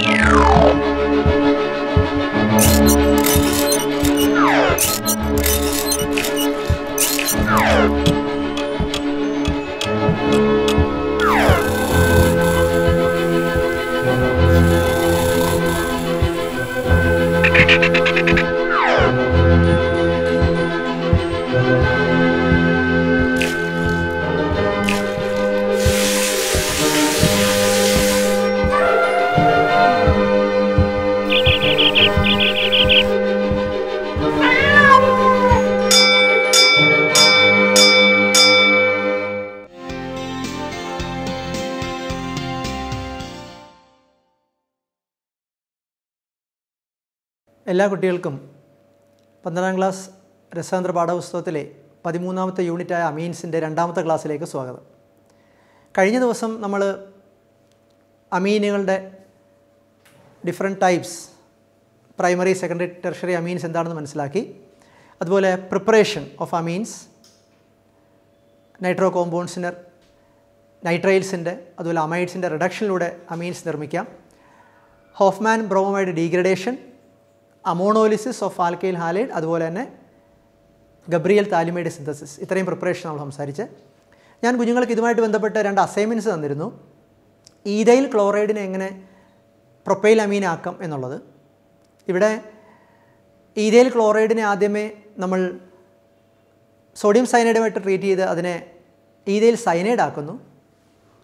Yeah. എല്ലാ കുട്ടികൾക്കും പന്ത്രണ്ടാം ക്ലാസ് രസതന്ത്ര പാഠപുസ്തകത്തിലെ പതിമൂന്നാമത്തെ യൂണിറ്റായ അമീൻസിൻ്റെ രണ്ടാമത്തെ ക്ലാസ്സിലേക്ക് സ്വാഗതം കഴിഞ്ഞ ദിവസം നമ്മൾ അമീനുകളുടെ different types primary secondary tertiary amines എന്താണെന്ന് മനസ്സിലാക്കി അതുപോലെ പ്രിപ്പറേഷൻ ഓഫ് അമീൻസ് നൈട്രോ കോമ്പൗണ്ട്സിൻ്റെ നൈട്രൈൽസിൻ്റെ അതുപോലെ അമൈഡ്സിൻ്റെ റിഡക്ഷനിലൂടെ അമീൻസ് നിർമ്മിക്കാം Hofmann bromide degradation ammonolysis of alkyl halide അതുപോലെ തന്നെ ഗബ്രിയൽ താലിമയുടെ സിന്തസിസ് ഇത്രയും പ്രിപ്പറേഷൻ നമ്മൾ സംസാരിച്ച് ഞാൻ കുഞ്ഞുങ്ങൾക്ക് ഇതുമായിട്ട് ബന്ധപ്പെട്ട രണ്ട് അസൈൻമെൻറ്റ്സ് തന്നിരുന്നു ഈതയിൽ ക്ലോറൈഡിനെ എങ്ങനെ പ്രൊപ്പൈൽ അമീനാക്കാം എന്നുള്ളത് ഇവിടെ ഈതയിൽ ക്ലോറൈഡിനെ ആദ്യമേ നമ്മൾ സോഡിയം സൈനൈഡുമായിട്ട് ട്രീറ്റ് ചെയ്ത് അതിനെ ഈതയിൽ സൈനൈഡ് ആക്കുന്നു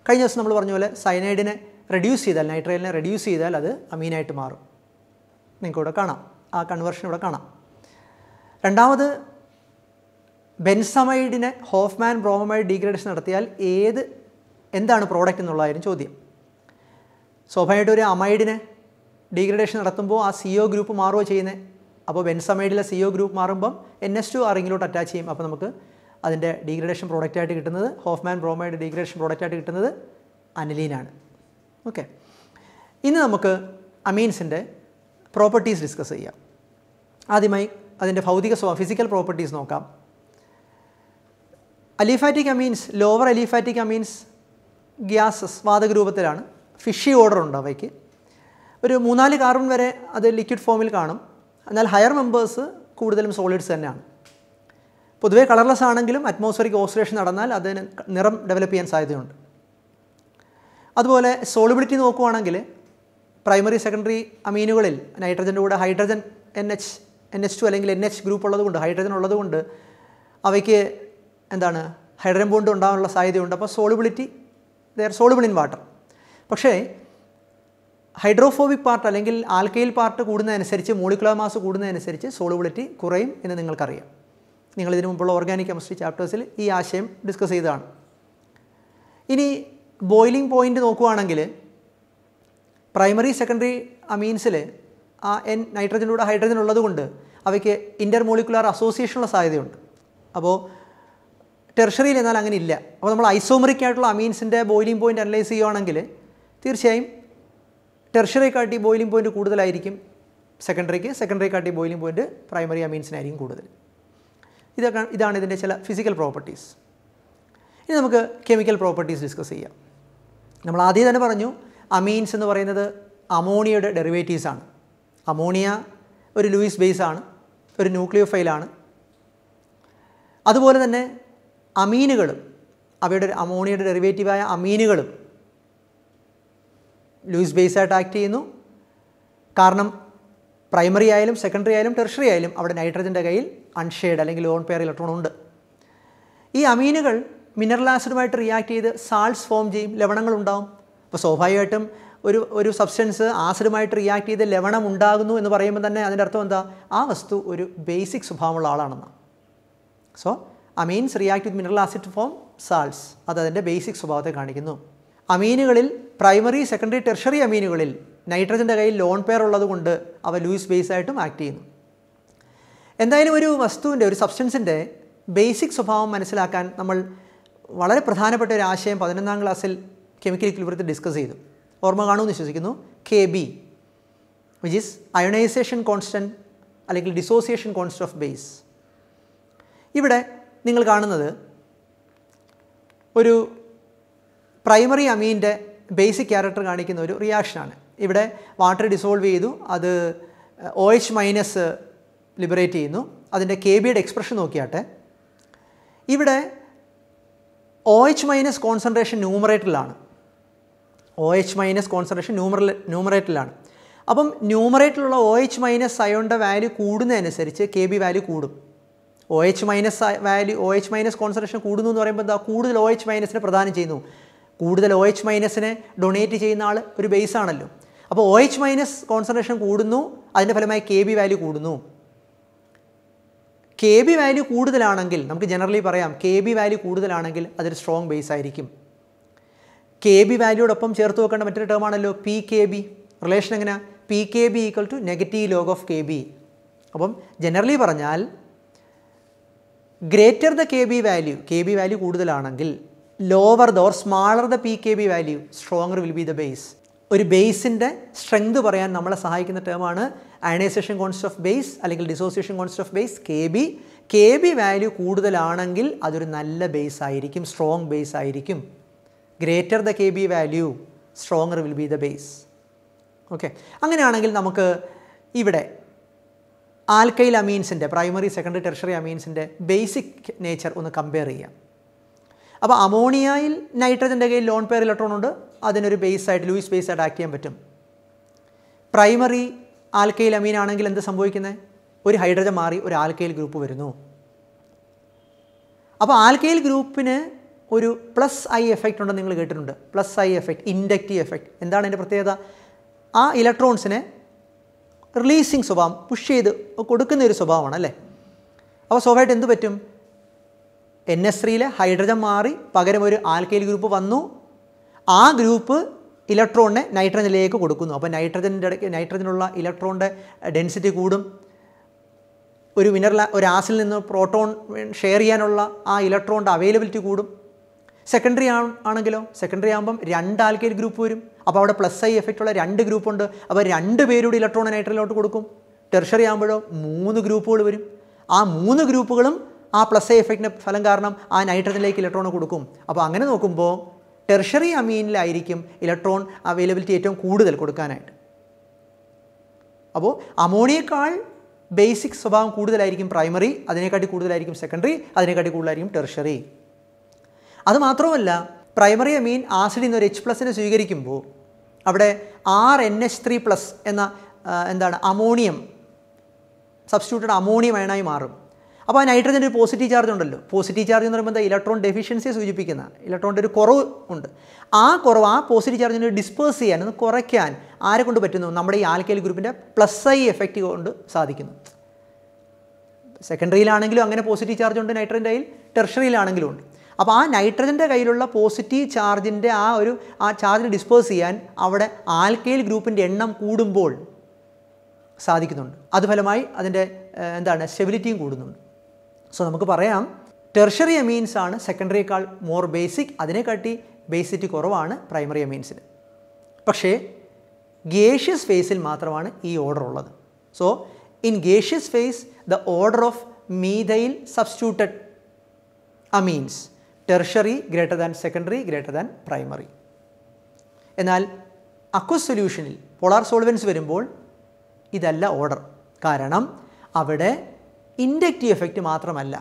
കഴിഞ്ഞ ദിവസം നമ്മൾ പറഞ്ഞ പോലെ സൈനൈഡിനെ റെഡ്യൂസ് ചെയ്താൽ നൈട്രൈലിനെ റെഡ്യൂസ് ചെയ്താൽ അത് അമീനായിട്ട് മാറും നിങ്ങൾക്കിവിടെ കാണാം ആ കൺവെർഷൻ ഇവിടെ കാണാം രണ്ടാമത് ബെൻസമൈഡിനെ ഹോഫ്മാൻ ബ്രോമൈഡ് ഡീഗ്രേഡേഷൻ നടത്തിയാൽ ഏത് എന്താണ് പ്രോഡക്റ്റ് എന്നുള്ളതായിരുന്നു ചോദ്യം സ്വാഭാവികമായിട്ടും ഒരു അമൈഡിനെ ഡീഗ്രേഡേഷൻ നടത്തുമ്പോൾ ആ സി ഒ ഗ്രൂപ്പ് മാറുകയോ ചെയ്യുന്നത് അപ്പോൾ ബെൻസമൈഡിലെ സി ഒ ഗ്രൂപ്പ് മാറുമ്പം എൻ എസ് ടു ആറിങ്ങിലോട്ട് അറ്റാച്ച് ചെയ്യും അപ്പോൾ നമുക്ക് അതിൻ്റെ ഡീഗ്രേഡേഷൻ പ്രോഡക്റ്റായിട്ട് കിട്ടുന്നത് ഹോഫ്മാൻ ബ്രോമൈഡ് ഡീഗ്രേഡേഷൻ പ്രോഡക്റ്റായിട്ട് കിട്ടുന്നത് അനിലീനാണ് ഓക്കെ ഇന്ന് നമുക്ക് അമീൻസിൻ്റെ പ്രോപ്പർട്ടീസ് ഡിസ്കസ് ചെയ്യാം ആദ്യമായി അതിൻ്റെ ഭൗതിക സ്വ ഫിസിക്കൽ പ്രോപ്പർട്ടീസ് നോക്കാം aliphatic amines lower aliphatic amines gases വാതക രൂപത്തിലാണ് ഫിഷി ഓർഡർ ഉണ്ട് അവയ്ക്ക് ഒരു മൂന്നാല് കാർബൺ വരെ അത് ലിക്വിഡ് ഫോമിൽ കാണും എന്നാൽ ഹയർ മെമ്പേഴ്സ് കൂടുതലും സോളിഡ്സ് തന്നെയാണ് പൊതുവേ കളർലെസ് ആണെങ്കിലും അറ്റ്മോസ്ഫിയറിക് ഓസിലേഷൻ നടന്നാൽ അതിന് നിറം ഡെവലപ്പ് ചെയ്യാൻ സാധ്യതയുണ്ട് അതുപോലെ സോളിബിലിറ്റി നോക്കുവാണെങ്കിൽ പ്രൈമറി സെക്കൻഡറി അമീനുകളിൽ നൈട്രജൻ്റെ കൂടെ hydrogen N H N H two അല്ലെങ്കിൽ എൻ എച്ച് ഗ്രൂപ്പ് ഉള്ളതുകൊണ്ട് ഹൈഡ്രജൻ ഉള്ളതുകൊണ്ട് അവയ്ക്ക് എന്താണ് ഹൈഡ്രജൻ ബോണ്ട് ഉണ്ടാകാനുള്ള സാധ്യതയുണ്ട് അപ്പോൾ സോളിബിലിറ്റി ദർ സോളിബിൾ ഇൻ വാട്ടർ പക്ഷേ ഹൈഡ്രോഫോബിക് പാർട്ട് അല്ലെങ്കിൽ ആൽക്കയിൽ പാർട്ട് കൂടുന്നതനുസരിച്ച് മോളിക്കുലർ മാസ് കൂടുന്നതനുസരിച്ച് സോളിബിലിറ്റി കുറയും എന്ന് നിങ്ങൾക്കറിയാം നിങ്ങൾ ഇതിനു മുമ്പുള്ള ഓർഗാനിക് കെമിസ്ട്രി ചാപ്റ്റേഴ്സിൽ ഈ ആശയം ഡിസ്കസ് ചെയ്തതാണ് ഇനി ബോയിലിംഗ് പോയിൻ്റ് നോക്കുകയാണെങ്കിൽ പ്രൈമറി സെക്കൻഡറി അമീൻസിൽ ആ എൻ നൈട്രജനിലൂടെ ഹൈഡ്രജൻ ഉള്ളതുകൊണ്ട് അവയ്ക്ക് ഇൻ്റർമോളിക്കുലാർ അസോസിയേഷനുള്ള സാധ്യതയുണ്ട് അപ്പോൾ ടെർഷറിയിൽ എന്നാൽ അങ്ങനെ ഇല്ല അപ്പോൾ നമ്മൾ ഐസോമറിക് ആയിട്ടുള്ള അമീൻസിൻ്റെ ബോയിലിംഗ് പോയിൻ്റ് അനലൈസ് ചെയ്യുകയാണെങ്കിൽ തീർച്ചയായും കാട്ടി ബോയിലിംഗ് പോയിൻ്റ് കൂടുതലായിരിക്കും സെക്കൻഡറിക്ക് സെക്കൻഡറി കാട്ടി ബോയിലിംഗ് പോയിൻ്റ് പ്രൈമറി അമീൻസിനായിരിക്കും കൂടുതൽ ഇതൊക്കെ ഇതാണ് ഇതിൻ്റെ ചില ഫിസിക്കൽ പ്രോപ്പർട്ടീസ് ഇനി നമുക്ക് കെമിക്കൽ പ്രോപ്പർട്ടീസ് ഡിസ്കസ് ചെയ്യാം നമ്മൾ ആദ്യം തന്നെ പറഞ്ഞു അമീൻസ് എന്ന് പറയുന്നത് അമോണിയയുടെ ഡെറിവേറ്റീവ്സാണ് അമോണിയ ഒരു ലൂയിസ് ബേസ് ആണ് ഒരു ന്യൂക്ലിയോഫൈലാണ് അതുപോലെ തന്നെ അമീനുകളും അവയുടെ അമോണിയയുടെ ഡെറിവേറ്റീവായ അമീനുകളും ലൂയിസ് ബേസായിട്ട് ആക്ട് ചെയ്യുന്നു കാരണം പ്രൈമറി ആയാലും സെക്കൻഡറി ആയാലും ടെർഷറി ആയാലും അവിടെ നൈട്രജൻ്റെ കയ്യിൽ അൺഷെയ്ഡ് അല്ലെങ്കിൽ ലോൺ പെയർ ഇലക്ട്രോൺ ഉണ്ട് ഈ അമീനുകൾ മിനറൽ ആസിഡുമായിട്ട് റിയാക്ട് ചെയ്ത് സാൾട്ട്സ് ഫോം ചെയ്യും ലവണങ്ങൾ ഉണ്ടാവും അപ്പോൾ സ്വാഭാവികമായിട്ടും ഒരു ഒരു സബ്സ്റ്റൻസ് ആസിഡുമായിട്ട് റിയാക്ട് ചെയ്ത് ലവണം ഉണ്ടാകുന്നു എന്ന് പറയുമ്പോൾ തന്നെ അതിൻ്റെ അർത്ഥം എന്താ ആ വസ്തു ഒരു ബേസിക് സ്വഭാവമുള്ള ആളാണെന്ന് so amines react with mineral acid form salts അത് അതിൻ്റെ ബേസിക് സ്വഭാവത്തെ കാണിക്കുന്നു അമീനുകളിൽ പ്രൈമറി സെക്കൻഡറി ടെർഷറി അമീനുകളിൽ നൈട്രജൻ്റെ കയ്യിൽ ലോൺ പെയർ ഉള്ളതുകൊണ്ട് അവ ലൂയിസ് ബേസ് ആയിട്ടും ആക്ട് ചെയ്യുന്നു എന്തായാലും ഒരു വസ്തുവിൻ്റെ ഒരു സബ്സ്റ്റൻസിൻ്റെ ബേസിക് സ്വഭാവം മനസ്സിലാക്കാൻ നമ്മൾ വളരെ പ്രധാനപ്പെട്ട ഒരു ആശയം പതിനൊന്നാം ക്ലാസ്സിൽ കെമിക്കൽ ഇക്വിലിബ്രിയത്തിൽ ഡിസ്കസ് ചെയ്തു ഓർമ്മ കാണുമെന്ന് വിശ്വസിക്കുന്നു K B which is ionization constant അല്ലെങ്കിൽ ഡിസോസിയേഷൻ കോൺസ്റ്റൻറ്റ് ഓഫ് ബേസ് ഇവിടെ നിങ്ങൾ കാണുന്നത് ഒരു പ്രൈമറി അമീൻ്റെ ബേസിക് ക്യാരക്ടർ കാണിക്കുന്ന ഒരു റിയാക്ഷനാണ് ഇവിടെ വാട്ടർ ഡിസോൾവ് ചെയ്തു അത് ഒ എച്ച് മൈനസ് ലിബറേറ്റ് ചെയ്യുന്നു അതിൻ്റെ കെ ബിയുടെ എക്സ്പ്രഷൻ നോക്കിയാട്ടെ ഇവിടെ ഒ എച്ച് മൈനസ് കോൺസെൻട്രേഷൻ ന്യൂമറേറ്ററിലാണ് O H minus concentration numeral ന്യൂമറേറ്ററിലാണ് അപ്പം ന്യൂമറേറ്ററിലുള്ള ഒ എച്ച് മൈനസ് അയോണിൻ്റെ വാല്യൂ കൂടുന്നതനുസരിച്ച് കെ ബി വാല്യൂ കൂടും O H minus value O H minus concentration കൂടുന്നു എന്ന് പറയുമ്പോൾ എന്താ കൂടുതൽ ഒ എച്ച് മൈനസിനെ പ്രദാനം ചെയ്യുന്നു കൂടുതൽ ഒ എച്ച് മൈനസിനെ ഡൊണേറ്റ് ചെയ്യുന്ന ആൾ ഒരു ബേസ് ആണല്ലോ അപ്പോൾ ഒ എച്ച് മൈനസ് കോൺസെൻട്രേഷൻ കൂടുന്നു അതിൻ്റെ ഫലമായി കെ ബി വാല്യൂ കൂടുന്നു കെ ബി വാല്യൂ കൂടുതലാണെങ്കിൽ നമുക്ക് ജനറലി പറയാം കെ ബി വാല്യൂ കൂടുതലാണെങ്കിൽ അതൊരു സ്ട്രോങ് ബേസ് ആയിരിക്കും കെ ബി വാല്യൂടൊപ്പം ചേർത്ത് വെക്കേണ്ട മറ്റൊരു ടേമാണല്ലോ പി കെ ബി റിലേഷൻ എങ്ങനെയാ P K B equal to negative log of K B അപ്പം ജനറലി പറഞ്ഞാൽ greater the K B value K B value കൂടുതലാണെങ്കിൽ lower the or smaller the P K B value stronger will be the base ഒരു ബേസിൻ്റെ strength പറയാൻ നമ്മളെ സഹായിക്കുന്ന ടേമാണ് ionization constant of base അല്ലെങ്കിൽ dissociation constant of base K B K B value കൂടുതലാണെങ്കിൽ അതൊരു നല്ല ബേസ് ആയിരിക്കും സ്ട്രോങ് ബേസ് ആയിരിക്കും greater the K B value stronger will be the base okay അങ്ങനെയാണെങ്കിൽ നമുക്ക് ഇവിടെ ആൽക്കൈൽ അമീൻസിൻ്റെ പ്രൈമറി സെക്കൻഡറി ടെർഷറി അമീൻസിൻ്റെ ബേസിക് നേച്ചർ ഒന്ന് കമ്പയർ ചെയ്യാം അപ്പോൾ അമോണിയയിൽ നൈട്രജൻ്റെ കയ്യിൽ ലോൺ പെയർ ഇലക്ട്രോൺ ഉണ്ട് അതിനൊരു ബേസായിട്ട് ലൂയിസ് ബേസായിട്ട് ആക്ട് ചെയ്യാൻ പറ്റും പ്രൈമറി ആൽക്കൈൽ അമീൻ ആണെങ്കിൽ എന്ത് സംഭവിക്കുന്നത് ഒരു ഹൈഡ്രജൻ മാറി ഒരു ആൽക്കൈൽ ഗ്രൂപ്പ് വരുന്നു അപ്പോൾ ആൽക്കൈൽ ഗ്രൂപ്പിന് ഒരു പ്ലസ് ഐ എഫക്റ്റ് ഉണ്ടെന്ന് നിങ്ങൾ കേട്ടിട്ടുണ്ട് plus I effect inductive effect എന്താണ് അതിൻ്റെ പ്രത്യേകത ആ ഇലക്ട്രോൺസിനെ റിലീസിങ് സ്വഭാവം പുഷ് ചെയ്ത് കൊടുക്കുന്ന ഒരു സ്വഭാവമാണ് അല്ലേ അപ്പോൾ സ്വാഭാവികമായിട്ട് എന്ത് പറ്റും എൻ എസ് ത്രീയിലെ ഹൈഡ്രജൻ മാറി പകരം ഒരു ആൽക്കൈൽ ഗ്രൂപ്പ് വന്നു ആ ഗ്രൂപ്പ് ഇലക്ട്രോണിനെ നൈട്രജനിലേക്ക് കൊടുക്കുന്നു അപ്പോൾ നൈട്രജൻ്റെ ഇടയ്ക്ക് നൈട്രജനുള്ള ഇലക്ട്രോണിൻ്റെ ഡെൻസിറ്റി കൂടും ഒരു മിനറൽ ഒരു ആസിൽ നിന്ന് പ്രോട്ടോൺ ഷെയർ ചെയ്യാനുള്ള ആ ഇലക്ട്രോണിൻ്റെ അവൈലബിലിറ്റി കൂടും സെക്കൻഡറി ആണെങ്കിലോ സെക്കൻഡറി ആകുമ്പം രണ്ട് ആൽക്കൈൽ ഗ്രൂപ്പ് വരും അപ്പോൾ അവിടെ പ്ലസ് ഐ എഫക്റ്റ് ഉള്ള രണ്ട് ഗ്രൂപ്പ് ഉണ്ട് അപ്പോൾ രണ്ട് പേരുടെ ഇലക്ട്രോൺ നൈട്രലോട്ട് കൊടുക്കും ടെർഷറി ആകുമ്പോഴോ മൂന്ന് ഗ്രൂപ്പുകൾ വരും ആ മൂന്ന് ഗ്രൂപ്പുകളും ആ പ്ലസ് ഐ എഫക്റ്റിൻ്റെ ഫലം കാരണം ആ നൈട്രജനിലേക്ക് ഇലക്ട്രോൺ കൊടുക്കും അപ്പോൾ അങ്ങനെ നോക്കുമ്പോൾ ടെർഷറി അമീനിലായിരിക്കും ഇലക്ട്രോൺ അവൈലബിലിറ്റി ഏറ്റവും കൂടുതൽ കൊടുക്കാനായിട്ട് അപ്പോൾ അമോണിയേക്കാൾ ബേസിക് സ്വഭാവം കൂടുതലായിരിക്കും പ്രൈമറി അതിനെക്കാട്ടി കൂടുതലായിരിക്കും സെക്കൻഡറി അതിനെക്കാട്ടി കൂടുതലായിരിക്കും ടെർഷറി അതുമാത്രമല്ല പ്രൈമറി അമീൻ ആസിഡിൽ നിന്ന് ഒരു എച്ച് പ്ലസിനെ സ്വീകരിക്കുമ്പോൾ അവിടെ R N H three plus എന്ന എന്താണ് അമോണിയം സബ്സ്റ്റിറ്റ്യൂട്ടഡ് അമോണിയം അയണായി മാറും അപ്പോൾ ആ നൈട്രജൻ ഒരു പോസിറ്റീവ് ചാർജ് ഉണ്ടല്ലോ പോസിറ്റീവ് ചാർജ് എന്ന് പറയുമ്പോൾ ഇലക്ട്രോൺ ഡെഫിഷ്യൻസിയെ സൂചിപ്പിക്കുന്ന ഇലക്ട്രോണിൻ്റെ ഒരു കുറവ് ഉണ്ട് ആ കുറവ് ആ പോസിറ്റീവ് ചാർജിനെ ഡിസ്പേഴ്സ് ചെയ്യാൻ ഒന്ന് കുറയ്ക്കാൻ ആരെ കൊണ്ട് പറ്റുന്നു നമ്മുടെ ഈ ആൽക്കൈൽ ഗ്രൂപ്പിൻ്റെ പ്ലസ് ഐ എഫക്റ്റ് കൊണ്ട് സാധിക്കുന്നു സെക്കൻഡറിയിലാണെങ്കിലും അങ്ങനെ പോസിറ്റീവ് ചാർജ് ഉണ്ട് നൈട്രജൻ്റെ കയ്യിൽ ടെർഷറിയിലാണെങ്കിലും ഉണ്ട് അപ്പോൾ ആ നൈട്രജൻ്റെ കയ്യിലുള്ള പോസിറ്റീവ് ചാർജിൻ്റെ ആ ഒരു ആ ചാർജിനെ ഡിസ്പോസ് ചെയ്യാൻ അവിടെ ആൽക്കൈൽ ഗ്രൂപ്പിൻ്റെ എണ്ണം കൂടുമ്പോൾ സാധിക്കുന്നുണ്ട് അത് ഫലമായി അതിൻ്റെ എന്താണ് സ്റ്റെബിലിറ്റിയും കൂടുന്നുണ്ട് സോ നമുക്ക് പറയാം ടെർഷറി അമീൻസ് ആണ് സെക്കൻഡറിയേക്കാൾ മോർ ബേസിക് അതിനെക്കാട്ടി ബേസിറ്റി കുറവാണ് പ്രൈമറി അമീൻസിന് പക്ഷേ ഗേഷ്യസ് ഫേസിൽ മാത്രമാണ് ഈ ഓർഡർ ഉള്ളത് so in gaseous phase the order of methyl substituted amines tertiary greater than secondary greater than primary എന്നാൽ അക്വസ് സൊല്യൂഷനിൽ പോളാർ സോൾവൻസ് വരുമ്പോൾ ഇതല്ല ഓർഡർ കാരണം അവിടെ ഇൻഡക്റ്റീവ് എഫക്റ്റ് മാത്രമല്ല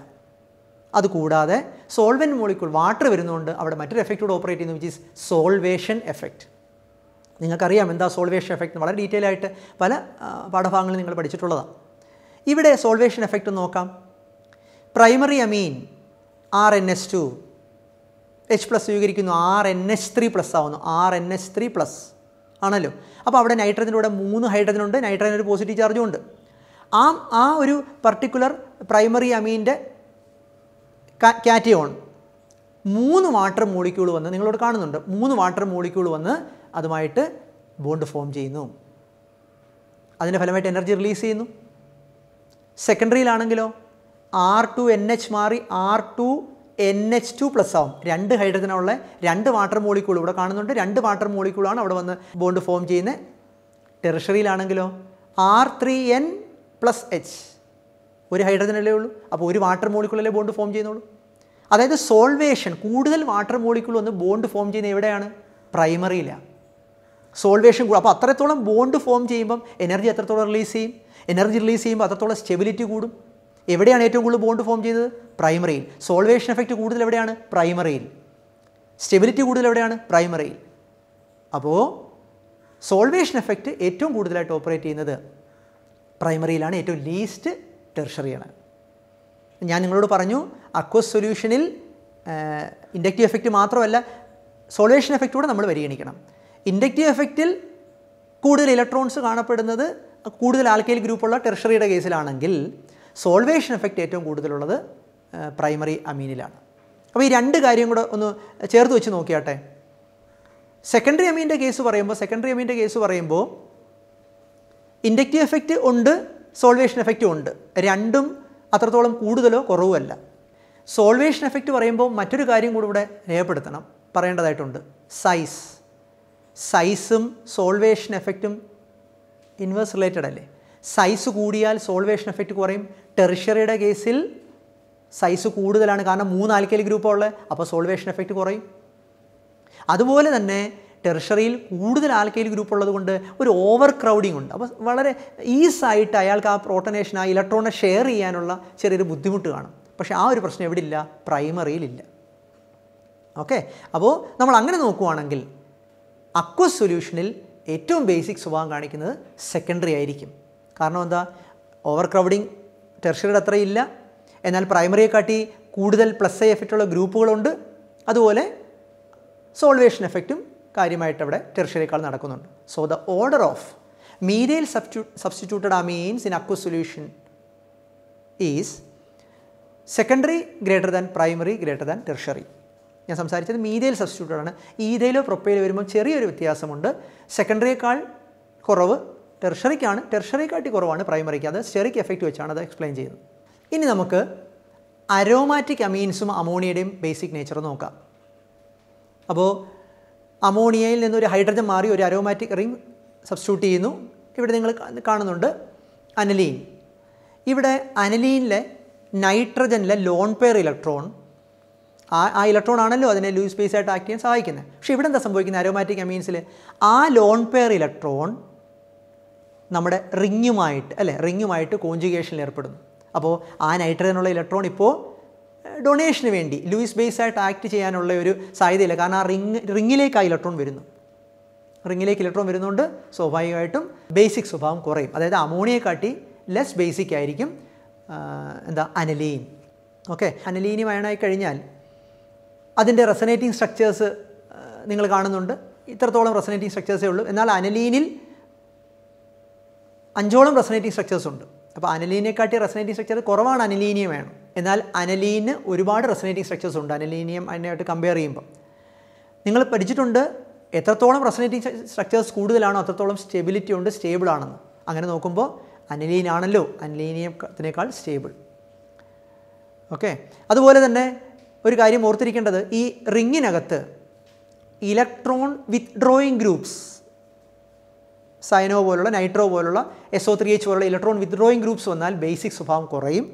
അതുകൂടാതെ സോൾവൻറ്റ് മോളിക്കുൾ വാട്ടർ വരുന്നതുകൊണ്ട് അവിടെ മറ്റൊരു എഫക്റ്റ് കൂടെ ഓപ്പറേറ്റ് ചെയ്യുന്നു വിച്ച് ഈസ് സോൾവേഷൻ എഫക്റ്റ് നിങ്ങൾക്കറിയാം എന്താ സോൾവേഷൻ എഫക്റ്റ് വളരെ ഡീറ്റെയിൽ ആയിട്ട് പല പാഠഭാഗങ്ങളിൽ നിങ്ങൾ പഠിച്ചിട്ടുള്ളതാണ് ഇവിടെ സോൾവേഷൻ എഫക്റ്റ് നോക്കാം primary amine R N S two H plus സ്വീകരിക്കുന്നു R N H three plus ആവുന്നു R N H three plus ആണല്ലോ അപ്പോൾ അവിടെ നൈട്രജനിലൂടെ മൂന്ന് ഹൈഡ്രജൻ ഉണ്ട് നൈട്രജൻ ഒരു പോസിറ്റീവ് ചാർജും ഉണ്ട് ആ ആ ഒരു പർട്ടിക്കുലർ പ്രൈമറി അമീൻ്റെ കാറ്റിയോൺ മൂന്ന് വാട്ടർ മോളിക്യൂൾ വന്ന് നിങ്ങളോട് കാണുന്നുണ്ട് മൂന്ന് വാട്ടർ മോളിക്യൂൾ വന്ന് അതുമായിട്ട് ബോണ്ട് ഫോം ചെയ്യുന്നു അതിൻ്റെ ഫലമായിട്ട് എനർജി റിലീസ് ചെയ്യുന്നു സെക്കൻഡറിയിലാണെങ്കിലോ ആർ ടു എൻ എച്ച് മാറി R two N H two plus ആവും രണ്ട് ഹൈഡ്രജനുള്ള രണ്ട് വാട്ടർ മോളിക്കൂൾ ഇവിടെ കാണുന്നുണ്ട് രണ്ട് വാട്ടർ മോളിക്കൂളാണ് അവിടെ വന്ന് ബോണ്ട് ഫോം ചെയ്യുന്നത് ടെറിഷറിയിലാണെങ്കിലോ R three N plus H ഒരു ഹൈഡ്രജനല്ലേ ഉള്ളൂ അപ്പോൾ ഒരു വാട്ടർ മോളിക്കൂളല്ലേ ബോണ്ട് ഫോം ചെയ്യുന്നുള്ളൂ അതായത് സോൾവേഷൻ കൂടുതൽ വാട്ടർ മോളിക്കൂൾ ഒന്ന് ബോണ്ട് ഫോം ചെയ്യുന്നത് എവിടെയാണ് പ്രൈമറിയിലാണ് സോൾവേഷൻ കൂടും അപ്പോൾ അത്രത്തോളം ബോണ്ട് ഫോം ചെയ്യുമ്പം എനർജി എത്രത്തോളം റിലീസ് ചെയ്യും എനർജി റിലീസ് ചെയ്യുമ്പോൾ അത്രത്തോളം സ്റ്റെബിലിറ്റി കൂടും എവിടെയാണ് ഏറ്റവും കൂടുതൽ ബോണ്ട് ഫോം ചെയ്തത് പ്രൈമറിയിൽ സോൾവേഷൻ എഫക്റ്റ് കൂടുതൽ എവിടെയാണ് പ്രൈമറിയിൽ സ്റ്റെബിലിറ്റി കൂടുതൽ എവിടെയാണ് പ്രൈമറിയിൽ അപ്പോൾ സോൾവേഷൻ എഫക്റ്റ് ഏറ്റവും കൂടുതലായിട്ട് ഓപ്പറേറ്റ് ചെയ്യുന്നത് പ്രൈമറിയിലാണ് ഏറ്റവും ലീസ്റ്റ് ടെർഷറിയാണ് ഞാൻ നിങ്ങളോട് പറഞ്ഞു അക്വസ് സൊല്യൂഷനിൽ ഇൻഡക്റ്റീവ് എഫക്റ്റ് മാത്രമല്ല സോൾവേഷൻ എഫക്റ്റൂടെ നമ്മൾ പരിഗണിക്കണം ഇൻഡക്റ്റീവ് എഫക്റ്റിൽ കൂടുതൽ ഇലക്ട്രോൺസ് കാണപ്പെടുന്നത് കൂടുതൽ ആൽക്കൈൽ ഗ്രൂപ്പുള്ള ടെർഷറിയുടെ കേസിലാണെങ്കിൽ സോൾവേഷൻ എഫക്റ്റ് ഏറ്റവും കൂടുതലുള്ളത് പ്രൈമറി അമീനിലാണ് അപ്പോൾ ഈ രണ്ട് കാര്യം കൂടെ ഒന്ന് ചേർത്ത് വെച്ച് നോക്കിയാട്ടെ സെക്കൻഡറി അമീൻ്റെ കേസ് പറയുമ്പോൾ സെക്കൻഡറി അമീൻ്റെ കേസ് പറയുമ്പോൾ ഇൻഡക്റ്റീവ് എഫക്റ്റ് ഉണ്ട് സോൾവേഷൻ എഫക്റ്റും ഉണ്ട് രണ്ടും അത്രത്തോളം കൂടുതലോ കുറവുമല്ല സോൾവേഷൻ എഫക്റ്റ് പറയുമ്പോൾ മറ്റൊരു കാര്യം കൂടി ഇവിടെ രേഖപ്പെടുത്തണം പറയേണ്ടതായിട്ടുണ്ട് സൈസ് സൈസും സോൾവേഷൻ എഫക്റ്റും ഇൻവേഴ്സ് റിലേറ്റഡ് അല്ലേ സൈസ് കൂടിയാൽ സോൾവേഷൻ എഫക്റ്റ് കുറയും ടെറിഷറിയുടെ കേസിൽ സൈസ് കൂടുതലാണ് കാരണം മൂന്ന് ആൽക്കൈൽ ഉള്ളത് അപ്പോൾ സോൾവേഷൻ എഫക്റ്റ് കുറയും അതുപോലെ തന്നെ ടെറിഷറിയിൽ കൂടുതൽ ആൽക്കൈൽ ഗ്രൂപ്പ് ഉള്ളതുകൊണ്ട് ഒരു ഓവർ ക്രൗഡിങ് ഉണ്ട് അപ്പോൾ വളരെ ഈസായിട്ട് അയാൾക്ക് ആ പ്രോട്ടനേഷൻ ആ ഇലക്ട്രോണെ ഷെയർ ചെയ്യാനുള്ള ചെറിയൊരു ബുദ്ധിമുട്ട് കാണും പക്ഷേ ആ ഒരു പ്രശ്നം എവിടെ ഇല്ല പ്രൈമറിയിലില്ല ഓക്കെ അപ്പോൾ നമ്മൾ അങ്ങനെ നോക്കുവാണെങ്കിൽ അക്വസ് സൊല്യൂഷനിൽ ഏറ്റവും ബേസിക് സ്വഭാവം കാണിക്കുന്നത് സെക്കൻഡറി ആയിരിക്കും കാരണം എന്താ ഓവർ ക്രൗഡിങ് ടെർഷറിയുടെ അത്രയില്ല എന്നാൽ പ്രൈമറിയെക്കാട്ടി കൂടുതൽ പ്ലസ് ഐ എഫക്റ്റുള്ള ഗ്രൂപ്പുകളുണ്ട് അതുപോലെ സോൾവേഷൻ എഫക്റ്റും കാര്യമായിട്ട് അവിടെ ടെർഷറിയേക്കാൾ നടക്കുന്നുണ്ട് so the order of methyl substituted amines in aqueous solution is secondary greater than primary greater than tertiary ഞാൻ സംസാരിച്ചത് മീതയിൽ സബ്സ്റ്റിറ്റ്യൂട്ടഡ് ആണ് ഈതയിലോ പ്രൊപ്പയിലോ വരുമ്പോൾ ചെറിയൊരു വ്യത്യാസമുണ്ട് സെക്കൻഡറിയേക്കാൾ കുറവ് ടെർഷറിക്കാണ് ടെർഷറിക്കാട്ടി കുറവാണ് പ്രൈമറിക്ക് അത് സ്റ്റെറിക് എഫക്റ്റ് വെച്ചാണ് അത് എക്സ്പ്ലെയിൻ ചെയ്യുന്നത് ഇനി നമുക്ക് അരോമാറ്റിക് അമീൻസും അമോണിയയുടെയും ബേസിക് നേച്ചർ നോക്കാം അപ്പോൾ അമോണിയയിൽ നിന്നൊരു ഹൈഡ്രജൻ മാറി ഒരു അരോമാറ്റിക് റിംഗ് സബ്സ്റ്റിറ്റ്യൂട്ട് ചെയ്യുന്നു ഇവിടെ നിങ്ങൾ കാണുന്നുണ്ട് അനലീൻ ഇവിടെ അനലീനിലെ നൈട്രജനിലെ ലോൺ പെയർ ഇലക്ട്രോൺ ആ ആ ഇലക്ട്രോൺ ആണല്ലോ അതിനെ ലൂസ് സ്പേസ് ആയിട്ട് ആക്ട് ചെയ്യാൻ സഹായിക്കുന്നത് പക്ഷേ ഇവിടെ എന്താ സംഭവിക്കുന്നത് അരോമാറ്റിക് അമീൻസിൽ ആ ലോൺ പെയർ ഇലക്ട്രോൺ നമ്മുടെ റിങ്ങുമായിട്ട് അല്ലേ റിങ്ങുമായിട്ട് കോഞ്ചുഗേഷനിൽ ഏർപ്പെടുന്നു അപ്പോൾ ആ നൈട്രജനുള്ള ഇലക്ട്രോൺ ഇപ്പോൾ ഡൊണേഷന് വേണ്ടി ലൂയിസ് ബേസ് ആയിട്ട് ആക്ട് ചെയ്യാനുള്ള ഒരു സാധ്യതയില്ല കാരണം ആ റിങ് റിങ്ങിലേക്ക് ആ ഇലക്ട്രോൺ വരുന്നു റിങ്ങിലേക്ക് ഇലക്ട്രോൺ വരുന്നതുകൊണ്ട് സ്വാഭാവികമായിട്ടും ബേസിക് സ്വഭാവം കുറയും അതായത് അമോണിയെക്കാട്ടി ലെസ് ബേസിക് ആയിരിക്കും എന്താ അനലീൻ ഓക്കെ അനലീനി വയണായി കഴിഞ്ഞാൽ അതിൻ്റെ റെസനേറ്റിംഗ് സ്ട്രക്ചേഴ്സ് നിങ്ങൾ കാണുന്നുണ്ട് ഇത്രത്തോളം റെസനേറ്റിംഗ് സ്ട്രക്ചേഴ്സേ ഉള്ളൂ എന്നാൽ അനലീനിൽ അഞ്ചോളം റെസനേറ്റിംഗ് സ്ട്രക്ചേഴ്സ് ഉണ്ട് അപ്പോൾ അനലീനെക്കാട്ടി റെസനേറ്റിംഗ് സ്ട്രക്ചർ കുറവാണ് അനലീനിയം വേണം എന്നാൽ അനലീന് ഒരുപാട് റെസനേറ്റിംഗ് സ്ട്രക്ചേഴ്സ് ഉണ്ട് അനലീനിയം അതിനായിട്ട് കമ്പയർ ചെയ്യുമ്പോൾ നിങ്ങൾ പഠിച്ചിട്ടുണ്ട് എത്രത്തോളം റെസനേറ്റിംഗ് സ്ട്രക്ചേഴ്സ് കൂടുതലാണോ അത്രത്തോളം സ്റ്റെബിലിറ്റി ഉണ്ട് സ്റ്റേബിൾ ആണെന്ന് അങ്ങനെ നോക്കുമ്പോൾ അനലീനാണല്ലോ ആണല്ലോ അനലീനിയത്തിനേക്കാൾ സ്റ്റേബിൾ ഓക്കെ അതുപോലെ തന്നെ ഒരു കാര്യം ഓർത്തിരിക്കേണ്ടത് ഈ റിങ്ങിനകത്ത് ഇലക്ട്രോൺ ഡ്രോയിങ് ഗ്രൂപ്പ്സ് സൈനോ പോലുള്ള നൈട്രോ പോലുള്ള എസ് ഒ ത്രീ എച്ച് പോലുള്ള ഇലക്ട്രോൺ വിത്ഡ്രോയിങ് ഗ്രൂപ്പ്സ് വന്നാൽ ബേസിക് സ്വഭാവം കുറയും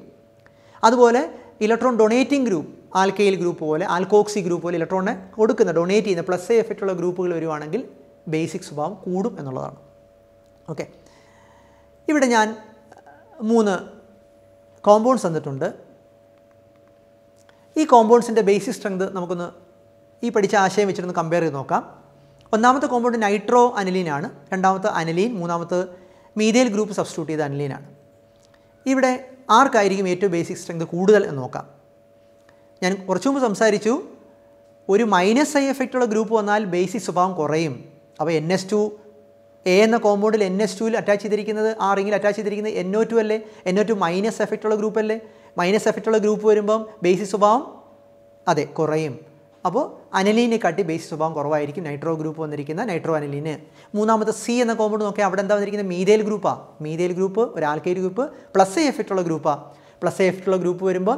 അതുപോലെ electron donating group alkyl group പോലെ ആൽക്കോക്സി ഗ്രൂപ്പ് പോലെ ഇലക്ട്രോണിനെ കൊടുക്കുന്ന ഡൊണേറ്റ് ചെയ്യുന്ന പ്ലസ് എ എഫക്റ്റ് ഉള്ള ഗ്രൂപ്പുകൾ വരുവാണെങ്കിൽ ബേസിക് സ്വഭാവം കൂടും എന്നുള്ളതാണ് ഓക്കെ ഇവിടെ ഞാൻ മൂന്ന് കോമ്പൗണ്ട്സ് തന്നിട്ടുണ്ട് ഈ കോമ്പൗണ്ട്സിൻ്റെ ബേസിക് സ്ട്രെങ്ത് നമുക്കൊന്ന് ഈ പഠിച്ച ആശയം വെച്ചിട്ടൊന്ന് കമ്പയർ ചെയ്ത് നോക്കാം ഒന്നാമത്തെ കോമ്പൗണ്ട് നൈട്രോ അനിലീനാണ് രണ്ടാമത്തെ അനിലീൻ മൂന്നാമത്തെ മീതേൽ ഗ്രൂപ്പ് സബ്സ്റ്റിറ്റ്യൂട്ട് ചെയ്ത അനിലീനാണ് ഇവിടെ ആർക്കായിരിക്കും ഏറ്റവും ബേസിക് സ്ട്രെങ്ത് കൂടുതൽ എന്ന് നോക്കാം ഞാൻ കുറച്ചു മുമ്പ് സംസാരിച്ചു ഒരു മൈനസ് ഐ ഉള്ള ഗ്രൂപ്പ് വന്നാൽ ബേസിക് സ്വഭാവം കുറയും അപ്പോൾ എൻ എസ് ടു എ എന്ന കോമ്പൗണ്ടിൽ എൻ എസ് ടുവിൽ അറ്റാച്ച് ചെയ്തിരിക്കുന്നത് ആ റിങ്ങിൽ അറ്റാച്ച് ചെയ്തിരിക്കുന്നത് എൻ ഒ ടു അല്ലേ എൻ ഒ ടു മൈനസ് എഫക്റ്റുള്ള ഗ്രൂപ്പ് അല്ലേ മൈനസ് ഉള്ള ഗ്രൂപ്പ് വരുമ്പം ബേസിക് സ്വഭാവം അതെ കുറയും അപ്പോൾ കാട്ടി ബേസ് സ്വഭാവം കുറവായിരിക്കും നൈട്രോ ഗ്രൂപ്പ് വന്നിരിക്കുന്ന നൈട്രോ അനലീന് മൂന്നാമത്തെ സി എന്ന കോമ്പൗണ്ട് നോക്കിയാൽ അവിടെ എന്താ വന്നിരിക്കുന്നത് മീതേൽ ഗ്രൂപ്പാണ് മീതേൽ ഗ്രൂപ്പ് ഒരു ആൽക്കൈൽ ഗ്രൂപ്പ് പ്ലസ് എ ഉള്ള ഗ്രൂപ്പാണ് പ്ലസ് എ ഉള്ള ഗ്രൂപ്പ് വരുമ്പോൾ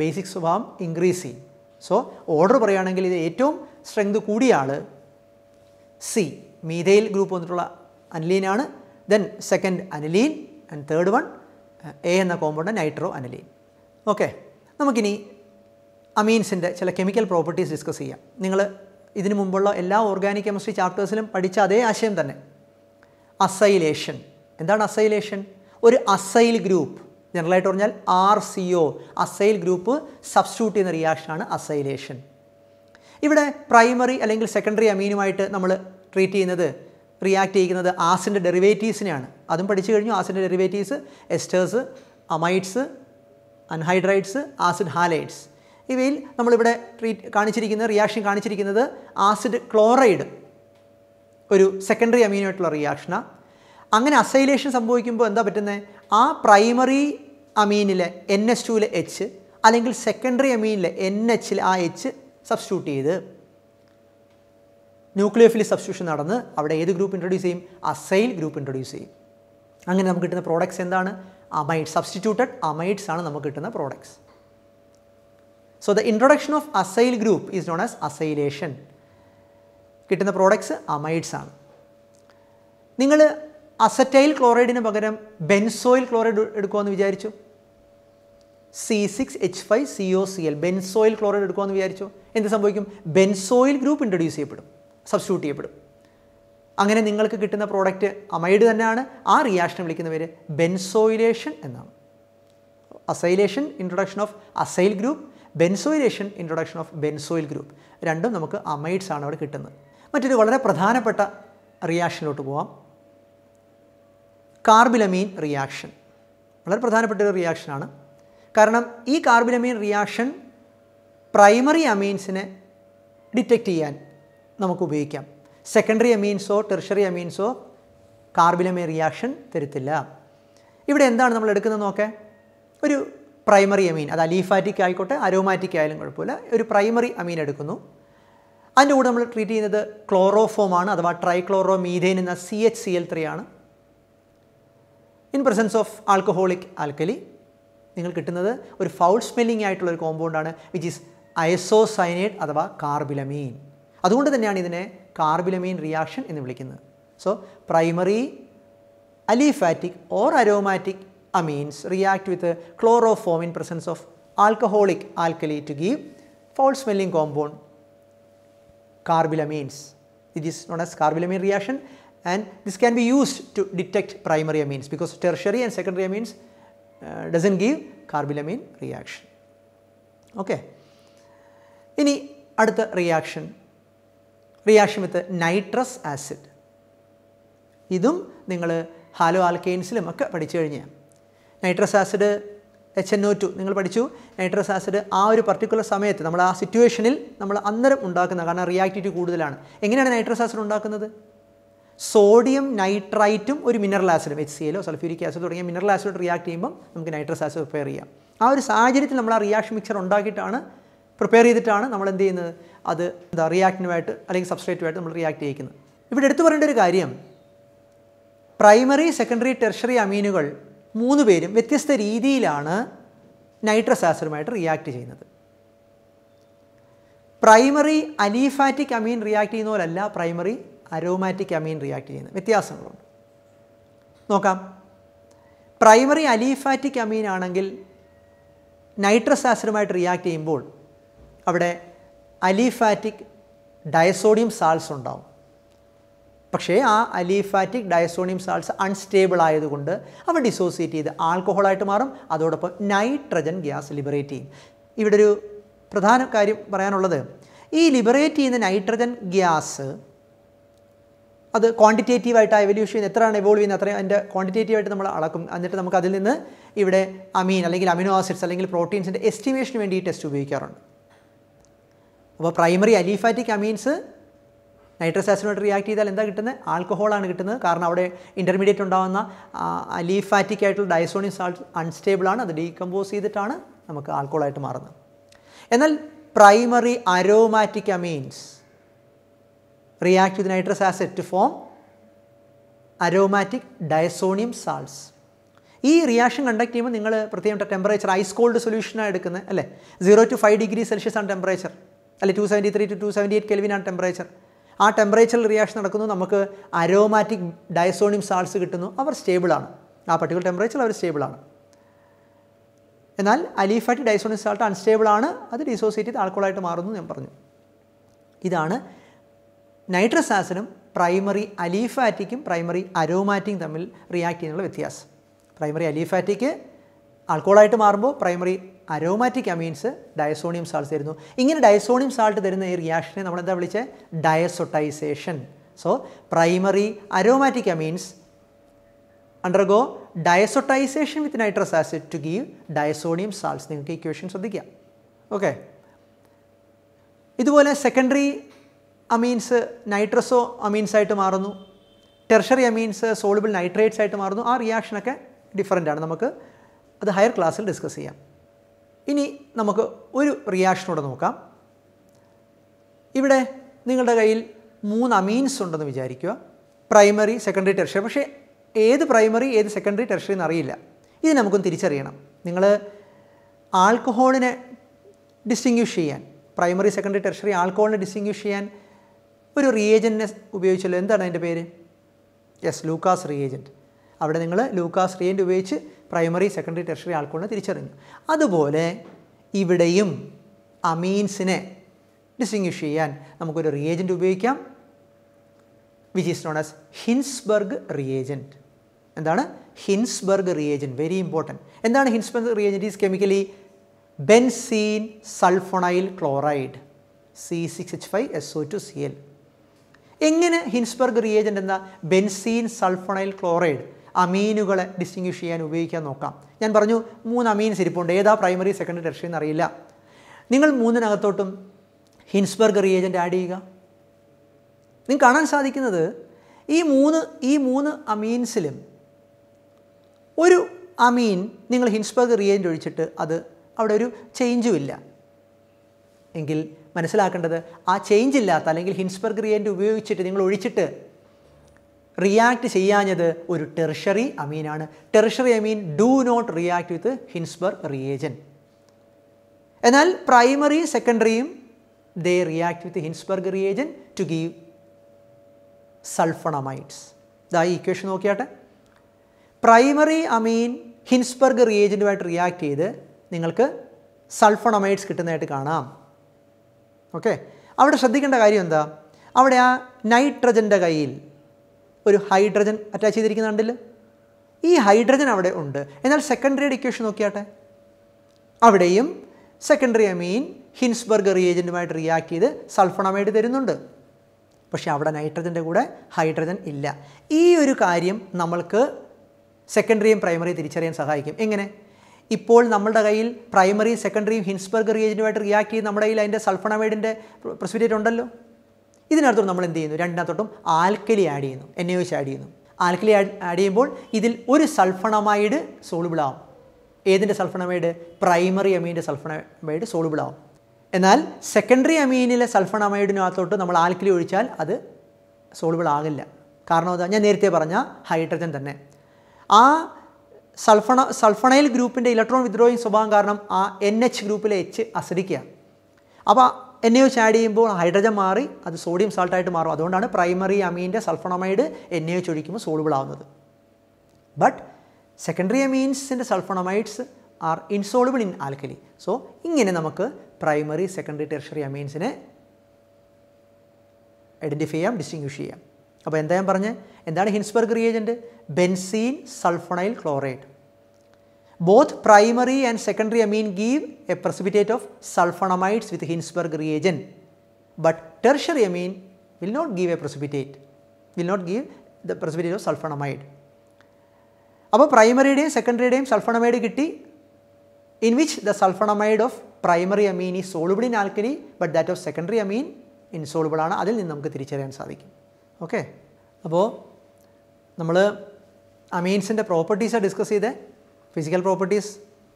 ബേസിക് സ്വഭാവം ഇൻക്രീസ് ചെയ്യും സോ ഓർഡർ പറയുകയാണെങ്കിൽ ഇത് ഏറ്റവും സ്ട്രെങ്ത് കൂടിയ ആൾ സി മീതേൽ ഗ്രൂപ്പ് വന്നിട്ടുള്ള അനലീനാണ് then second aniline and third one A എന്ന കോമ്പൗണ്ട് നൈട്രോ അനലീൻ ഓക്കെ നമുക്കിനി അമീൻസിൻ്റെ ചില കെമിക്കൽ പ്രോപ്പർട്ടീസ് ഡിസ്കസ് ചെയ്യാം നിങ്ങൾ ഇതിനു മുമ്പുള്ള എല്ലാ ഓർഗാനിക് കെമിസ്ട്രി ചാപ്റ്റേഴ്സിലും പഠിച്ച അതേ ആശയം തന്നെ അസൈലേഷൻ എന്താണ് അസൈലേഷൻ ഒരു അസൈൽ ഗ്രൂപ്പ് ജനറലായിട്ട് പറഞ്ഞാൽ R C O acyl group substitute ചെയ്യുന്ന റിയാക്ഷനാണ് അസൈലേഷൻ ഇവിടെ പ്രൈമറി അല്ലെങ്കിൽ സെക്കൻഡറി അമീനുമായിട്ട് നമ്മൾ ട്രീറ്റ് ചെയ്യുന്നത് റിയാക്ട് ചെയ്യുന്നത് ആസിൻ്റെ ഡെറിവേറ്റീവ്സിനെയാണ് അതും പഠിച്ചു കഴിഞ്ഞു ആസിൻ്റെ derivatives esters amides anhydrides acid halides ഇവയിൽ നമ്മളിവിടെ ട്രീറ്റ് കാണിച്ചിരിക്കുന്ന റിയാക്ഷൻ കാണിച്ചിരിക്കുന്നത് ആസിഡ് ക്ലോറൈഡ് ഒരു സെക്കൻഡറി അമീനോ ആയിട്ടുള്ള റിയാക്ഷനാണ് അങ്ങനെ അസൈലേഷൻ സംഭവിക്കുമ്പോൾ എന്താ പറ്റുന്നത് ആ പ്രൈമറി അമീനിലെ എൻ എസ് ടുവിലെ എച്ച് അല്ലെങ്കിൽ സെക്കൻഡറി അമീനിലെ എൻ എച്ചിൽ ആ എച്ച് സബ്സ്റ്റിറ്റ്യൂട്ട് ചെയ്ത് ന്യൂക്ലിയോഫിലി സബ്സ്റ്റിറ്റ്യൂഷൻ നടന്ന് അവിടെ ഏത് ഗ്രൂപ്പ് ഇൻട്രൊഡ്യൂസ് ചെയ്യും അസൈൽ ഗ്രൂപ്പ് ഇൻട്രൊഡ്യൂസ് ചെയ്യും അങ്ങനെ നമുക്ക് കിട്ടുന്ന പ്രോഡക്ട്സ് എന്താണ് അമൈഡ് സബ്സ്റ്റിറ്റ്യൂട്ടഡ് അമൈഡ്സ് ആണ് നമുക്ക് കിട്ടുന്ന products so the introduction of acyl group is known as acylation കിട്ടുന്ന പ്രോഡക്ട്സ് അമൈഡ്സ് ആണ് നിങ്ങൾ അസറ്റൈൽ ക്ലോറൈഡിന് പകരം ബെൻസോയിൽ ക്ലോറൈഡ് എടുക്കുമെന്ന് വിചാരിച്ചു C six H five C O C L benzoyl chloride എടുക്കുമെന്ന് വിചാരിച്ചു എന്ത് സംഭവിക്കും ബെൻസോയിൽ ഗ്രൂപ്പ് ഇൻട്രൊഡ്യൂസ് ചെയ്യപ്പെടും സബ്സ്റ്റിറ്റ്യൂട്ട് ചെയ്യപ്പെടും അങ്ങനെ നിങ്ങൾക്ക് കിട്ടുന്ന പ്രോഡക്റ്റ് അമൈഡ് തന്നെയാണ് ആ റിയാക്ഷൻ വിളിക്കുന്ന പേര് ബെൻസോയിലേഷൻ എന്നാണ് acylation introduction of acyl group benzoylation introduction of benzoyl group രണ്ടും നമുക്ക് അമൈഡ്സ് ആണ് അവിടെ കിട്ടുന്നത് മറ്റൊരു വളരെ പ്രധാനപ്പെട്ട റിയാക്ഷനിലോട്ട് പോവാം കാർബിലമീൻ റിയാക്ഷൻ വളരെ പ്രധാനപ്പെട്ട ഒരു റിയാക്ഷനാണ് കാരണം ഈ കാർബിലമീൻ റിയാക്ഷൻ പ്രൈമറി അമീൻസിനെ ഡിറ്റക്റ്റ് ചെയ്യാൻ നമുക്ക് ഉപയോഗിക്കാം സെക്കൻഡറി അമീൻസോ ടെർഷറി അമീൻസോ കാർബിലമീൻ റിയാക്ഷൻ തരത്തില്ല ഇവിടെ എന്താണ് നമ്മൾ എടുക്കുന്നത് നോക്കേ ഒരു പ്രൈമറി അമീൻ അത് അലീഫാറ്റിക് ആയിക്കോട്ടെ അരോമാറ്റിക് ആയാലും കുഴപ്പമില്ല ഒരു പ്രൈമറി അമീൻ എടുക്കുന്നു അതിൻ്റെ കൂടെ നമ്മൾ ട്രീറ്റ് ചെയ്യുന്നത് ക്ലോറോഫോമാണ് അഥവാ ട്രൈക്ലോറോ മീഥേൻ എന്ന C H C L three ആണ് in presence of alcoholic alkali നിങ്ങൾ കിട്ടുന്നത് ഒരു ഫൗൾ സ്മെല്ലിംഗ് ആയിട്ടുള്ള ഒരു കോമ്പൗണ്ടാണ് വിച്ച് ഈസ് അയസോസൈനേറ്റ് അഥവാ കാർബിലമീൻ അതുകൊണ്ട് തന്നെയാണ് ഇതിനെ കാർബിലമീൻ റിയാക്ഷൻ എന്ന് വിളിക്കുന്നത് so primary aliphatic or aromatic amines react with chloroform in presence of alcoholic alkali to give foul smelling compound carbylamines. It is known as carbylamine reaction and this can be used to detect primary amines because tertiary and secondary amines uh, doesn't give carbylamine reaction. Okay. ഇനി അടുത്ത reaction? Reaction with nitrous acid ഇതും നിങ്ങൾ halo ആൽക്കെയിൻസിലും ഒക്കെ പഠിച്ചു കഴിഞ്ഞാൽ nitrous acid H N O two നിങ്ങൾ പഠിച്ചു നൈട്രസ് ആസിഡ് ആ ഒരു പർട്ടിക്കുലർ സമയത്ത് നമ്മൾ ആ സിറ്റുവേഷനിൽ നമ്മൾ അന്നേരം ഉണ്ടാക്കുന്ന കാരണം റിയാക്ടിവിറ്റി കൂടുതലാണ് എങ്ങനെയാണ് നൈട്രസ് ആസിഡ് ഉണ്ടാക്കുന്നത് സോഡിയം നൈട്രൈറ്റും ഒരു മിനറൽ ആസിഡും എച്ച് സി എല്ലോ സൾഫ്യൂരിക് ആസിഡ് തുടങ്ങിയ മിനറൽ ആസിഡ് റിയാക്ട് ചെയ്യുമ്പോൾ നമുക്ക് നൈട്രസ് ആസിഡ് പ്രിപ്പയർ ചെയ്യാം ആ ഒരു സാഹചര്യത്തിൽ നമ്മൾ ആ റിയാക്ഷൻ മിക്സർ ഉണ്ടാക്കിയിട്ടാണ് പ്രിപ്പയർ ചെയ്തിട്ടാണ് നമ്മൾ എന്ത് ചെയ്യുന്നത് അത് എന്താ റിയാക്ടിനുമായിട്ട് അല്ലെങ്കിൽ സബ്സ്ട്രേറ്റുമായിട്ട് നമ്മൾ റിയാക്ട് ചെയ്യിക്കുന്നത് ഇവിടെ എടുത്തു പറയേണ്ട ഒരു കാര്യം പ്രൈമറി സെക്കൻഡറി ടെർഷറി അമീനുകൾ മൂന്ന് പേരും വ്യത്യസ്ത രീതിയിലാണ് നൈട്രസ് ആസിഡുമായിട്ട് റിയാക്ട് ചെയ്യുന്നത് പ്രൈമറി അലീഫാറ്റിക് അമീൻ റിയാക്ട് ചെയ്യുന്ന പോലല്ല പ്രൈമറി അരോമാറ്റിക് അമീൻ റിയാക്ട് ചെയ്യുന്നത് വ്യത്യാസങ്ങളുണ്ട് നോക്കാം പ്രൈമറി അലീഫാറ്റിക് അമീൻ ആണെങ്കിൽ നൈട്രസ് ആസിഡുമായിട്ട് റിയാക്ട് ചെയ്യുമ്പോൾ അവിടെ അലീഫാറ്റിക് ഡയസോഡിയം സാൾസ് ഉണ്ടാവും പക്ഷേ ആ അലീഫാറ്റിക് ഡയസോണിയം സാൾസ് അൺസ്റ്റേബിൾ ആയതുകൊണ്ട് അവ ഡിസോസിയേറ്റ് ചെയ്ത് ആൽക്കഹോളായിട്ട് മാറും അതോടൊപ്പം നൈട്രജൻ ഗ്യാസ് ലിബറേറ്റ് ചെയ്യും ഇവിടെ ഒരു പ്രധാന കാര്യം പറയാനുള്ളത് ഈ ലിബറേറ്റ് ചെയ്യുന്ന നൈട്രജൻ ഗ്യാസ് അത് ക്വാണ്ടിറ്റേറ്റീവായിട്ട് ആ എവല്യൂഷൻ എത്രയാണ് എവോൾവ് ചെയ്യുന്നത് അത്രയും അതിൻ്റെ ക്വാണ്ടിറ്റേറ്റീവായിട്ട് നമ്മൾ അളക്കും എന്നിട്ട് നമുക്ക് അതിൽ നിന്ന് ഇവിടെ അമീൻ അല്ലെങ്കിൽ അമിനോ ആസിഡ്സ് അല്ലെങ്കിൽ പ്രോട്ടീൻസിൻ്റെ എസ്റ്റിമേഷന് വേണ്ടി ഈ ടെസ്റ്റ് ഉപയോഗിക്കാറുണ്ട് അപ്പോൾ പ്രൈമറി അലീഫാറ്റിക് അമീൻസ് നൈട്രസ് ആസിനോട് റിയാക്ട് ചെയ്താൽ എന്താ കിട്ടുന്നത് ആൽക്കഹോളാണ് കിട്ടുന്നത് കാരണം അവിടെ ഇൻ്റർമീഡിയറ്റ് ഉണ്ടാകുന്ന അലീഫാറ്റിക് ആയിട്ടുള്ള ഡയസോണിയം സാൾട്ട് അൺസ്റ്റേബിളാണ് അത് ഡീകമ്പോസ് ചെയ്തിട്ടാണ് നമുക്ക് ആൽക്കഹോളായിട്ട് മാറുന്നത് എന്നാൽ പ്രൈമറി അരോമാറ്റിക് അമീൻസ് റിയാക്ട് ചെയ്ത് nitrous acid to form aromatic diazonium salts ഈ റിയാക്ഷൻ കണ്ടക്ട് ചെയ്യുമ്പോൾ നിങ്ങൾ പ്രത്യേകം ടെമ്പറേച്ചർ ഐസ് കോൾഡ് സൊല്യൂഷനാണ് എടുക്കുന്നത് അല്ലേ zero to five degree Celsius ആണ് ടെമ്പറേച്ചർ അല്ലെ two seventy three to two seventy eight കെൽവിനാണ് ടെമ്പറേച്ചർ ആ ടെമ്പറേച്ചറിൽ റിയാക്ഷൻ നടക്കുന്നു നമുക്ക് അരോമാറ്റിക് ഡയസോണിയം സാൾസ് കിട്ടുന്നു അവർ സ്റ്റേബിളാണ് ആ പർട്ടിക്കുലർ ടെമ്പറേച്ചറിൽ അവർ സ്റ്റേബിളാണ് എന്നാൽ അലീഫാറ്റി ഡൈസോണിയം സാൾട്ട് അൺസ്റ്റേബിളാണ് അത് ഡിസോസിയേറ്റ് ചെയ്ത് ആൾക്കോളായിട്ട് മാറുന്നു ഞാൻ പറഞ്ഞു ഇതാണ് നൈട്രസ് ആസിനും പ്രൈമറി അലീഫാറ്റിക്കും പ്രൈമറി അരോമാറ്റിക്കും തമ്മിൽ റിയാക്ട് ചെയ്യുന്നുള്ള വ്യത്യാസം പ്രൈമറി അലീഫാറ്റിക്ക് ആൾക്കോളായിട്ട് മാറുമ്പോൾ primary aromatic amines diazonium salt തരുന്നു ഇങ്ങനെ ഡയസോണിയം സാൾട്ട് തരുന്ന ഈ റിയാക്ഷനെ നമ്മൾ എന്താ വിളിച്ചത് diazotisation so primary aromatic amines undergo diazotisation with nitrous acid to give diazonium salts നിങ്ങൾക്ക് ഇക്വേഷൻ ശ്രദ്ധിക്കാം ഓക്കെ ഇതുപോലെ സെക്കൻഡറി അമീൻസ് നൈട്രസോ അമീൻസ് ആയിട്ട് മാറുന്നു ടെർഷറി അമീൻസ് സോളിബിൾ നൈട്രേറ്റ്സ് ആയിട്ട് മാറുന്നു ആ റിയാക്ഷനൊക്കെ ഡിഫറെൻ്റ് ആണ് നമുക്ക് അത് ഹയർ ക്ലാസ്സിൽ ഡിസ്കസ് ചെയ്യാം ഇനി നമുക്ക് ഒരു റിയാക്ഷനോടെ നോക്കാം ഇവിടെ നിങ്ങളുടെ കയ്യിൽ മൂന്ന് അമീൻസ് ഉണ്ടെന്ന് വിചാരിക്കുക പ്രൈമറി സെക്കൻഡറി ടെർഷറി പക്ഷേ ഏത് പ്രൈമറി ഏത് സെക്കൻഡറി ടെർഷറി എന്നറിയില്ല ഇത് നമുക്കൊന്ന് തിരിച്ചറിയണം നിങ്ങൾ ആൽക്കഹോളിനെ ഡിസ്റ്റിങ്ക്വിഷ് ചെയ്യാൻ പ്രൈമറി സെക്കൻഡറി ടെർഷറി ആൽക്കഹോളിനെ ഡിസ്റ്റിങ്ക്വിഷ് ചെയ്യാൻ ഒരു റിയേജൻറ്റിനെ ഉപയോഗിച്ചല്ലോ എന്താണ് അതിൻ്റെ പേര് യെസ് ലൂക്കാസ് റിയേജൻറ്റ് അവിടെ നിങ്ങൾ ലൂക്കാസ് റിയേജൻറ്റ് ഉപയോഗിച്ച് പ്രൈമറി സെക്കൻഡറി ടെർഷറി ആൾക്കോളിനെ തിരിച്ചറിഞ്ഞു അതുപോലെ ഇവിടെയും അമീൻസിനെ ഡിസ്റ്റിങ്വിഷ് ചെയ്യാൻ നമുക്കൊരു റിയേജൻറ്റ് ഉപയോഗിക്കാം which is known as Hinsberg reagent എന്താണ് ഹിൻസ്ബർഗ് റിയേജൻറ്റ് വെരി ഇമ്പോർട്ടൻറ്റ് എന്താണ് Hinsberg reagent is chemically benzene sulphonyl chloride C six H five S O two C L എങ്ങനെ ഹിൻസ്ബർഗ് റിയേജൻറ്റ് എന്താ ബെൻസീൻ സൾഫോണൈൽ ക്ലോറൈഡ് അമീനുകളെ distinguish ചെയ്യാൻ ഉപയോഗിക്കാൻ നോക്കാം ഞാൻ പറഞ്ഞു മൂന്ന് അമീൻസ് ഇരിപ്പുണ്ട് ഏതാ പ്രൈമറി സെക്കൻഡറി ടെർഷ്യൻ എന്നറിയില്ല നിങ്ങൾ മൂന്നിനകത്തോട്ടും ഹിൻസ്ബർഗ് റിയേജൻറ്റ് ആഡ് ചെയ്യുക നിങ്ങൾക്ക് കാണാൻ സാധിക്കുന്നത് ഈ മൂന്ന് ഈ മൂന്ന് അമീൻസിലും ഒരു അമീൻ നിങ്ങൾ ഹിൻസ്ബർഗ് റിയേജൻറ്റ് ഒഴിച്ചിട്ട് അത് അവിടെ ഒരു ചേഞ്ചും ഇല്ല എങ്കിൽ മനസ്സിലാക്കേണ്ടത് ആ ചേഞ്ച് ഇല്ലാത്ത അല്ലെങ്കിൽ ഹിൻസ്ബർഗ് റിയേജൻറ്റ് ഉപയോഗിച്ചിട്ട് നിങ്ങൾ ഒഴിച്ചിട്ട് റിയാക്ട് ചെയ്യാഞ്ഞത് ഒരു ടെർഷറി അമീനാണ് tertiary amine do not react with Hinsberg reagent എന്നാൽ പ്രൈമറി സെക്കൻഡറിയും they react with Hinsberg reagent to give sulphonamides ഇതാ ഈ ഇക്വേഷൻ നോക്കിയാട്ടെ പ്രൈമറി അമീൻ ഹിൻസ്ബർഗ് റിയേജൻറ്റുമായിട്ട് റിയാക്ട് ചെയ്ത് നിങ്ങൾക്ക് സൾഫണമൈറ്റ്സ് കിട്ടുന്നതായിട്ട് കാണാം ഓക്കെ അവിടെ ശ്രദ്ധിക്കേണ്ട കാര്യം എന്താ അവിടെ ആ നൈട്രജൻ്റെ കയ്യിൽ ഒരു ഹൈഡ്രജൻ അറ്റാച്ച് ചെയ്തിരിക്കുന്ന കണ്ടില്ല ഈ ഹൈഡ്രജൻ അവിടെ ഉണ്ട് എന്നാൽ സെക്കൻഡറി ഇക്വേഷൻ നോക്കിയാട്ടെ അവിടെയും സെക്കൻഡറി അമീൻ ഹിൻസ്ബർഗ് റിയേജൻറ്റുമായിട്ട് റിയാക്ട് ചെയ്ത് സൾഫണമായിട്ട് തരുന്നുണ്ട് പക്ഷേ അവിടെ നൈട്രജൻ്റെ കൂടെ ഹൈഡ്രജൻ ഇല്ല ഈ ഒരു കാര്യം നമ്മൾക്ക് സെക്കൻഡറിയും പ്രൈമറിയും തിരിച്ചറിയാൻ സഹായിക്കും എങ്ങനെ ഇപ്പോൾ നമ്മളുടെ കയ്യിൽ പ്രൈമറിയും സെക്കൻഡറിയും ഹിൻസ്ബർഗ് റിയേജൻറ്റുമായിട്ട് റിയാക്ട് ചെയ്ത് നമ്മുടെ കയ്യിൽ അതിൻ്റെ സൾഫണമൈഡിൻ്റെ പ്രസിപ്പിറ്റേറ്റ് ഉണ്ടല്ലോ ഇതിനകത്തോട്ട് നമ്മൾ എന്ത് ചെയ്യുന്നു രണ്ടിനകത്തോട്ടും ആൽക്കലി ആഡ് ചെയ്യുന്നു എൻ എച്ച് ആഡ് ചെയ്യുന്നു ആൽക്കലി ആഡ് ചെയ്യുമ്പോൾ ഇതിൽ ഒരു സൾഫണമൈഡ് സോളിബിൾ ആവും ഏതിൻ്റെ സൾഫണമൈഡ് പ്രൈമറി അമീൻ്റെ സൾഫണമൈഡ് സോളിബിൾ ആവും എന്നാൽ സെക്കൻഡറി അമീനിലെ സൾഫണമൈഡിനകത്തോട്ട് നമ്മൾ ആൽക്കലി ഒഴിച്ചാൽ അത് സോളിബിൾ ആകില്ല കാരണം അതാ ഞാൻ നേരത്തെ പറഞ്ഞ ഹൈഡ്രജൻ തന്നെ ആ സൾഫണ സൾഫണൈൽ ഗ്രൂപ്പിൻ്റെ ഇലക്ട്രോൺ വിദ്രോഹിങ് സ്വഭാവം കാരണം ആ എൻ എച്ച് ഗ്രൂപ്പിലെ എച്ച് അസരിക്കുക അപ്പോൾ എൻ എ എച്ച് ആഡ് ചെയ്യുമ്പോൾ ഹൈഡ്രജൻ മാറി അത് സോഡിയം സാൾട്ടായിട്ട് മാറും അതുകൊണ്ടാണ് പ്രൈമറി അമീൻ്റെ സൾഫണമൈഡ് എൻ എ എച്ച് ഒഴിക്കുമ്പോൾ സോളിബിൾ ആവുന്നത് ബട്ട് സെക്കൻഡറി അമീൻസിൻ്റെ sulphonamides are insoluble in alkali so ഇങ്ങനെ നമുക്ക് പ്രൈമറി സെക്കൻഡറി ടെർഷറി അമീൻസിനെ ഐഡൻറ്റിഫൈ ചെയ്യാം ഡിസ്റ്റിങ്വിഷ് ചെയ്യാം അപ്പോൾ എന്താ ഞാൻ പറഞ്ഞത് എന്താണ് Hinsberg reagent benzene sulphonyl chloride Both primary and secondary amine give a precipitate of sulfonamides with Hinsberg reagent, but tertiary amine will not give a precipitate, will not give the precipitate of sulfonamide. primary അപ്പോൾ പ്രൈമറിയുടെയും സെക്കൻഡറിയുടെയും sulphonamide കിട്ടി in which the sulphonamide of primary amine is soluble in alkali but that of secondary amine insoluble ആണ് അതിൽ നിന്ന് നമുക്ക് തിരിച്ചറിയാൻ സാധിക്കും ഓക്കെ അപ്പോൾ നമ്മൾ properties പ്രോപ്പർട്ടീസ് ഡിസ്കസ് ചെയ്തേ ഫിസിക്കൽ പ്രോപ്പർട്ടീസ്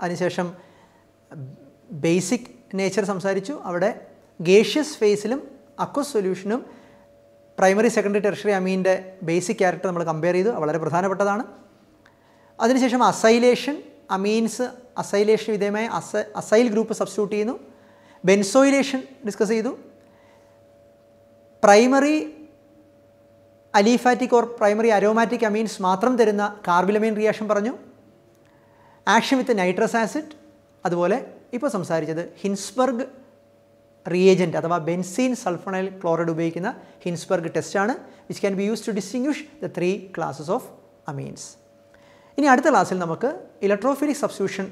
അതിനുശേഷം ബേസിക് നേച്ചർ സംസാരിച്ചു അവിടെ ഗേഷ്യസ് ഫേസിലും അക്വസ് സൊല്യൂഷനും പ്രൈമറി സെക്കൻഡറി ടെറിഷറി അമീൻ്റെ ബേസിക് ക്യാരക്ടർ നമ്മൾ കമ്പയർ ചെയ്തു വളരെ പ്രധാനപ്പെട്ടതാണ് അതിനുശേഷം അസൈലേഷൻ അമീൻസ് അസൈലേഷൻ വിധേയമായ അസ അസൈൽ ഗ്രൂപ്പ് സബ്സ്റ്റിറ്റ്യൂട്ട് ചെയ്യുന്നു ബെൻസോയിലേഷൻ ഡിസ്കസ് ചെയ്തു primary aliphatic or primary aromatic amines മാത്രം തരുന്ന കാർബിലമീൻ റിയാക്ഷൻ പറഞ്ഞു ആക്ഷൻ വിത്ത് നൈട്രസ് ആസിഡ് അതുപോലെ ഇപ്പോൾ സംസാരിച്ചത് ഹിൻസ്ബർഗ് റിയേജൻറ്റ് അഥവാ ബെൻസീൻ സൾഫണൈൽ ക്ലോറൈഡ് ഉപയോഗിക്കുന്ന ഹിൻസ്ബർഗ് ടെസ്റ്റാണ് which can be use to distinguish the three classes of amines ഇനി അടുത്ത ക്ലാസ്സിൽ നമുക്ക് electrophilic substitution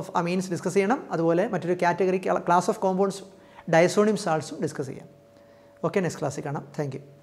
of amines discuss ചെയ്യണം അതുപോലെ മറ്റൊരു category class of compounds diazonium സാൾസും ഡിസ്കസ് ചെയ്യാം ഓക്കെ നെക്സ്റ്റ് ക്ലാസ്സിൽ കാണാം താങ്ക്